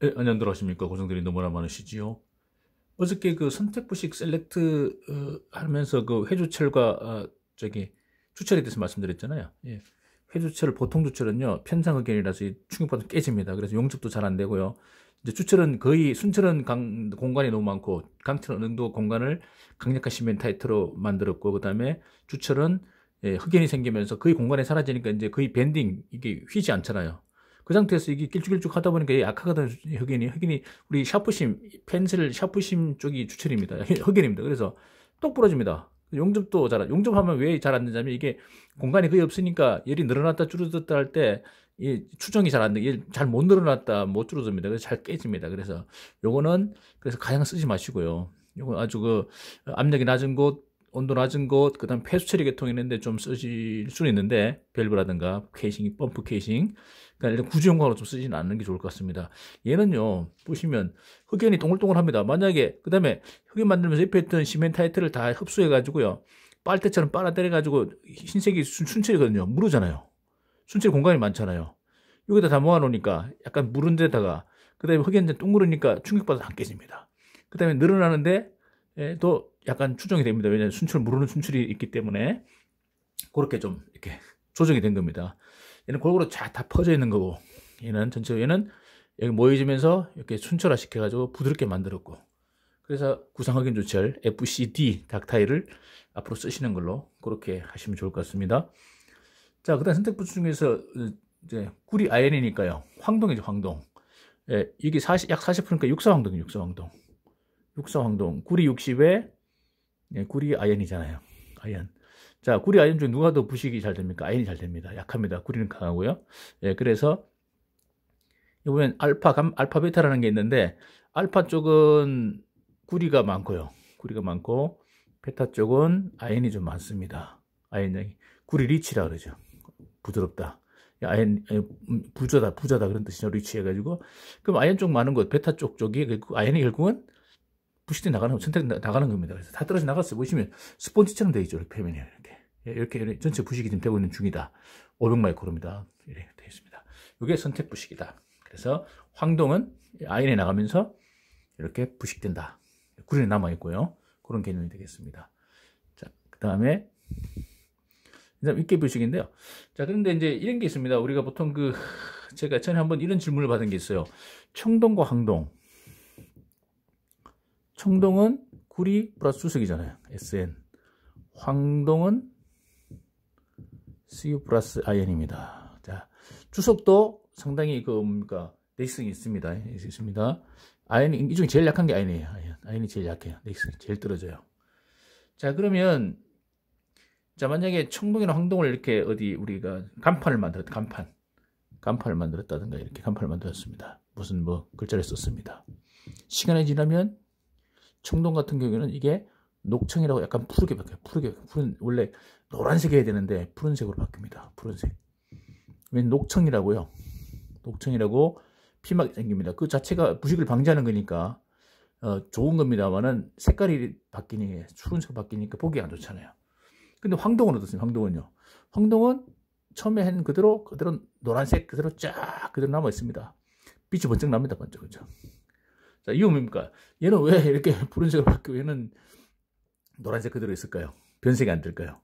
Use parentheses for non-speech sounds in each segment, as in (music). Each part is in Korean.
예, 네, 안녕하십니까. 고생들이 너무나 많으시지요. 어저께 그 선택부식 셀렉트 어, 하면서 그 회주철과 어, 아, 저기 주철에 대해서 말씀드렸잖아요. 예. 회주철 보통 주철은요 편상 의견이라서 충격받아면 깨집니다. 그래서 용접도 잘 안 되고요. 이제 주철은 거의 순철은 강, 공간이 너무 많고 강철은 어도 공간을 강력한 시멘타이트로 만들었고 그다음에 주철은 예, 흑연이 생기면서 거의 공간에 사라지니까 이제 거의 밴딩 이게 휘지 않잖아요. 그 상태에서 이게 길쭉길쭉 하다 보니까 약하거든 흑인이 흑인이 우리 샤프심 펜슬 샤프심 쪽이 주철입니다 (laughs) 흑인입니다 그래서 똑 부러집니다 용접도 잘 용접하면 왜 잘 안 되냐면 이게 공간이 거의 없으니까 열이 늘어났다 줄어들었다 할 때 이 추정이 잘 안 돼. 잘못 늘어났다 못 줄어듭니다. 그래서 잘 깨집니다. 그래서 요거는 그래서 가장 쓰지 마시고요. 요거 아주 그 압력이 낮은 곳 온도 낮은 곳, 그 다음 폐수 처리 계통 있는데 좀 쓰실 수는 있는데, 밸브라든가 케이싱, 펌프 케이싱. 그러니까 일단 구조용광으로 좀 쓰진 않는 게 좋을 것 같습니다. 얘는요, 보시면 흑연이 동글동글합니다. 만약에, 그 다음에 흑연 만들면서 입혀있던 시멘타이트를 다 흡수해가지고요, 빨대처럼 빨아때려가지고 흰색이 순, 순철이거든요. 무르잖아요. 순철 공간이 많잖아요. 여기다 다 모아놓으니까 약간 무른 데다가, 그 다음에 흑연이 둥그러니까 충격받아서 안 깨집니다. 그 다음에 늘어나는데, 예, 또 약간 추정이 됩니다. 왜냐하면 순출 모르는 순출이 있기 때문에 그렇게 좀 이렇게 조정이 된 겁니다. 얘는 골고루 잘다 퍼져 있는 거고 얘는 전체 얘는 여기 모여지면서 이렇게 순철화 시켜가지고 부드럽게 만들었고 그래서 구상확인 조철 FCD 닥타이를 앞으로 쓰시는 걸로 그렇게 하시면 좋을 것 같습니다. 자, 그 다음 선택부수 중에서 이제 꿀이 아연이니까요. 황동이죠, 황동. 예, 이게 40, 약 40%니까 육사황동, 이에요 육사황동. 육사황동. 꿀이 60에 예, 구리 아연이잖아요. 아연. 자, 구리 아연 중에 누가 더 부식이 잘 됩니까? 아연이 잘 됩니다. 약합니다. 구리는 강하고요. 예, 그래서 보면 알파, 감, 알파 베타라는 게 있는데 알파 쪽은 구리가 많고요. 구리가 많고 베타 쪽은 아연이 좀 많습니다. 아연이 구리 리치라 그러죠. 부드럽다. 아연 부자다 부자다 그런 뜻이죠 리치해가지고 그럼 아연 쪽 많은 것 베타 쪽 쪽이 아연이 결국은 부실이 나가는 천택 나가는 겁니다. 그래서 다 떨어져 나갔어요. 보시면 스폰지처럼 되어 있죠. 이렇게 표면이 이렇게. 예, 이렇게, 전체 부식이 지금 되고 있는 중이다. 500마이크로입니다. 이렇게 되어 있습니다. 이게 선택 부식이다. 그래서 황동은 아인에 나가면서 이렇게 부식된다. 구린이 남아 있고요. 그런 개념이 되겠습니다. 자, 그다음에 이 입계 부식인데요. 자, 그런데 이제 이런 게 있습니다. 우리가 보통 그 제가 전에 한번 이런 질문을 받은 게 있어요. 청동과 황동 청동은 구리 플러스 수석이잖아요 SN. 황동은 CU 플러스 IN입니다. 자, 주석도 상당히 그 뭡니까? 내성이 있습니다. 예, 있습니다. 아연이 이 중에 제일 약한 게 i n 이에요 i n 이 제일 약해요. 넥슨이 제일 떨어져요. 자, 그러면 자, 만약에 청동이나 황동을 이렇게 어디 우리가 간판을 만들었 간판. 간판을 만들었다든가 이렇게 간판을 만들었습니다. 무슨 뭐 글자를 썼습니다. 시간이 지나면 청동 같은 경우에는 이게 녹청이라고 약간 푸르게 바뀌어요. 푸르게 푸른 원래 노란색이어야 되는데 푸른색으로 바뀝니다. 푸른색. 왜 녹청이라고요? 녹청이라고 피막이 생깁니다. 그 자체가 부식을 방지하는 거니까 어, 좋은 겁니다만은 색깔이 바뀌니 추운색 바뀌니까 보기 안 좋잖아요. 근데 황동은 어떻습니까? 황동은요. 황동은 처음에 한 그대로 그대로 노란색 그대로 쫙 그대로 남아 있습니다. 빛이 번쩍 납니다. 번쩍 그죠? 자, 이유 뭡니까? 얘는 왜 이렇게 (laughs) 푸른색으로 바뀌고 얘는 노란색 그대로 있을까요? 변색이 안 될까요?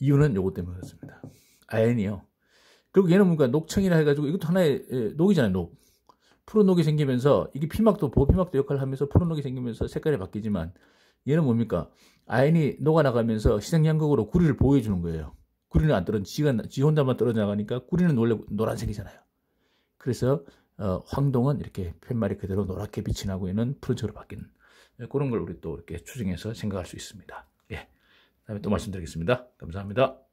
이유는 요것 때문에 그렇습니다. 아연이요. 그리고 얘는 뭔가 녹청이라 해가지고 이것도 하나의 예, 녹이잖아요, 녹. 푸른 녹이 생기면서 이게 피막도 보피막도 역할을 하면서 푸른 녹이 생기면서 색깔이 바뀌지만 얘는 뭡니까? 아연이 녹아나가면서 시생양극으로 구리를 보호해주는 거예요. 구리는 안 떨어져, 지가, 지 혼자만 떨어져 나가니까 구리는 원래 노란색이잖아요. 그래서 어, 황동은 이렇게 팻말이 그대로 노랗게 빛이 나고 있는 푸른색으로 바뀌는 예, 그런 걸 우리 또 이렇게 추정해서 생각할 수 있습니다. 예. 다음에 또 말씀드리겠습니다. 감사합니다.